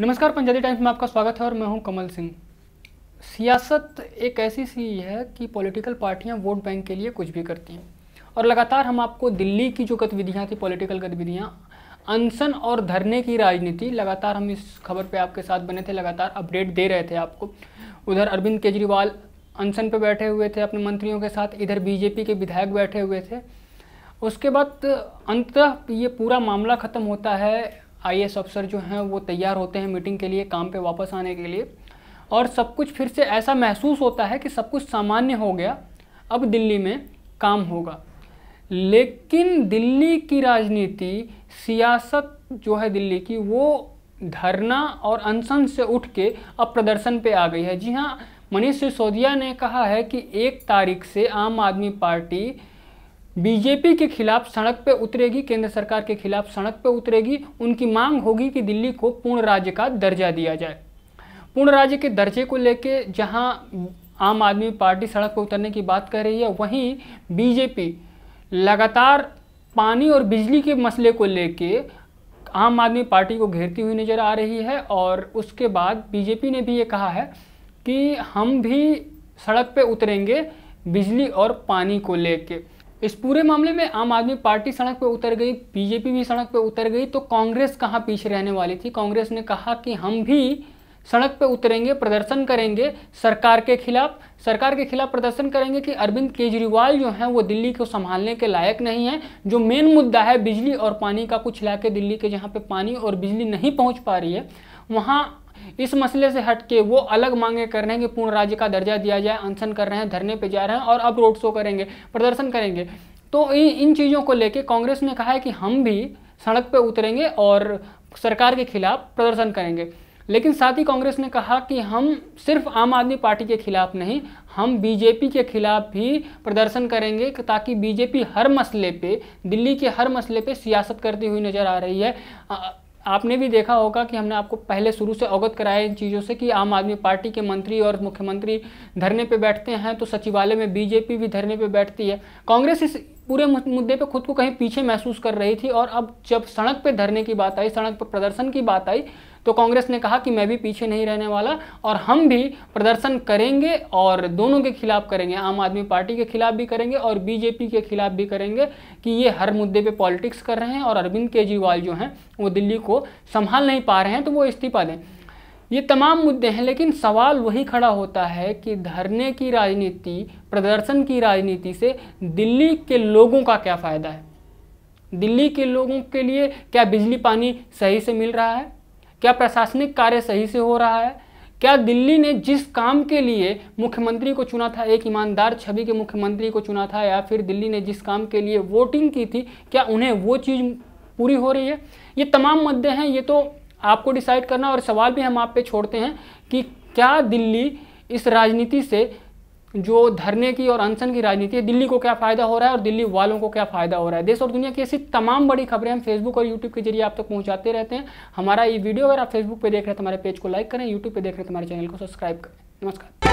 नमस्कार पंजाबी टाइम्स में आपका स्वागत है और मैं हूं कमल सिंह सियासत एक ऐसी सी है कि पॉलिटिकल पार्टियां वोट बैंक के लिए कुछ भी करती हैं और लगातार हम आपको दिल्ली की जो गतिविधियां थी पॉलिटिकल गतिविधियां अनशन और धरने की राजनीति लगातार हम इस खबर पे आपके साथ बने थे लगातार अपडेट दे रहे थे आपको उधर अरविंद केजरीवाल अनशन पे बैठे हुए थे अपने मंत्रियों के साथ इधर बीजेपी के विधायक बैठे हुए थे उसके बाद अंततः ये पूरा मामला ख़त्म होता है आई अफसर जो हैं वो तैयार होते हैं मीटिंग के लिए काम पे वापस आने के लिए और सब कुछ फिर से ऐसा महसूस होता है कि सब कुछ सामान्य हो गया अब दिल्ली में काम होगा लेकिन दिल्ली की राजनीति सियासत जो है दिल्ली की वो धरना और अनशन से उठ के अब प्रदर्शन पे आ गई है जी हाँ मनीष सिसोदिया ने कहा है कि एक तारीख से आम आदमी पार्टी बीजेपी के खिलाफ सड़क पर उतरेगी केंद्र सरकार के खिलाफ सड़क पर उतरेगी उनकी मांग होगी कि दिल्ली को पूर्ण राज्य का दर्जा दिया जाए पूर्ण राज्य के दर्जे को लेकर जहां आम आदमी पार्टी सड़क पर उतरने की बात कर रही है वहीं बीजेपी लगातार पानी और बिजली के मसले को लेके आम आदमी पार्टी को घेरती हुई नज़र आ रही है और उसके बाद बीजेपी ने भी ये कहा है कि हम भी सड़क पे उतरेंगे बिजली और पानी को लेके इस पूरे मामले में आम आदमी पार्टी सड़क पर उतर गई बीजेपी भी सड़क पर उतर गई तो कांग्रेस कहाँ पीछे रहने वाली थी कांग्रेस ने कहा कि हम भी सड़क पर उतरेंगे प्रदर्शन करेंगे सरकार के खिलाफ सरकार के खिलाफ प्रदर्शन करेंगे कि अरविंद केजरीवाल जो हैं वो दिल्ली को संभालने के लायक नहीं है जो मेन मुद्दा है बिजली और पानी का कुछ इलाके दिल्ली के जहाँ पे पानी और बिजली नहीं पहुँच पा रही है वहाँ इस मसले से हट के वो अलग मांगे कर रहे हैं कि पूर्ण राज्य का दर्जा दिया जाए अनशन कर रहे हैं धरने पर जा रहे हैं और अब रोड शो करेंगे प्रदर्शन करेंगे तो इन इन चीज़ों को लेकर कांग्रेस ने कहा है कि हम भी सड़क पर उतरेंगे और सरकार के खिलाफ प्रदर्शन करेंगे लेकिन साथ ही कांग्रेस ने कहा कि हम सिर्फ आम आदमी पार्टी के खिलाफ नहीं हम बीजेपी के खिलाफ भी प्रदर्शन करेंगे ताकि बीजेपी हर मसले पे दिल्ली के हर मसले पे सियासत करती हुई नज़र आ रही है आपने भी देखा होगा कि हमने आपको पहले शुरू से अवगत कराया इन चीज़ों से कि आम आदमी पार्टी के मंत्री और मुख्यमंत्री धरने पे बैठते हैं तो सचिवालय में बीजेपी भी धरने पे बैठती है कांग्रेस इस पूरे मुद्दे पे खुद को कहीं पीछे महसूस कर रही थी और अब जब सड़क पे धरने की बात आई सड़क पर प्रदर्शन की बात आई तो कांग्रेस ने कहा कि मैं भी पीछे नहीं रहने वाला और हम भी प्रदर्शन करेंगे और दोनों के खिलाफ करेंगे आम आदमी पार्टी के खिलाफ भी करेंगे और बीजेपी के खिलाफ भी करेंगे कि ये हर मुद्दे पे पॉलिटिक्स कर रहे हैं और अरविंद केजरीवाल जो हैं वो दिल्ली को संभाल नहीं पा रहे हैं तो वो इस्तीफा दें ये तमाम मुद्दे हैं लेकिन सवाल वही खड़ा होता है कि धरने की राजनीति प्रदर्शन की राजनीति से दिल्ली के लोगों का क्या फ़ायदा है दिल्ली के लोगों के लिए क्या बिजली पानी सही से मिल रहा है क्या प्रशासनिक कार्य सही से हो रहा है क्या दिल्ली ने जिस काम के लिए मुख्यमंत्री को चुना था एक ईमानदार छवि के मुख्यमंत्री को चुना था या फिर दिल्ली ने जिस काम के लिए वोटिंग की थी क्या उन्हें वो चीज़ पूरी हो रही है ये तमाम मुद्दे हैं ये तो आपको डिसाइड करना और सवाल भी हम आप पे छोड़ते हैं कि क्या दिल्ली इस राजनीति से जो धरने की और अनशन की राजनीति है दिल्ली को क्या फ़ायदा हो रहा है और दिल्ली वालों को क्या फ़ायदा हो रहा है देश और दुनिया की ऐसी तमाम बड़ी खबरें हम फेसबुक और यूट्यूब के जरिए आप तक तो पहुंचाते रहते हैं हमारा ये वीडियो अगर आप फेसबुक पे देख रहे हैं तो हमारे पेज को लाइक करें यूट्यूब पे देख रहे हैं तो हमारे चैनल को सब्सक्राइब करें नमस्कार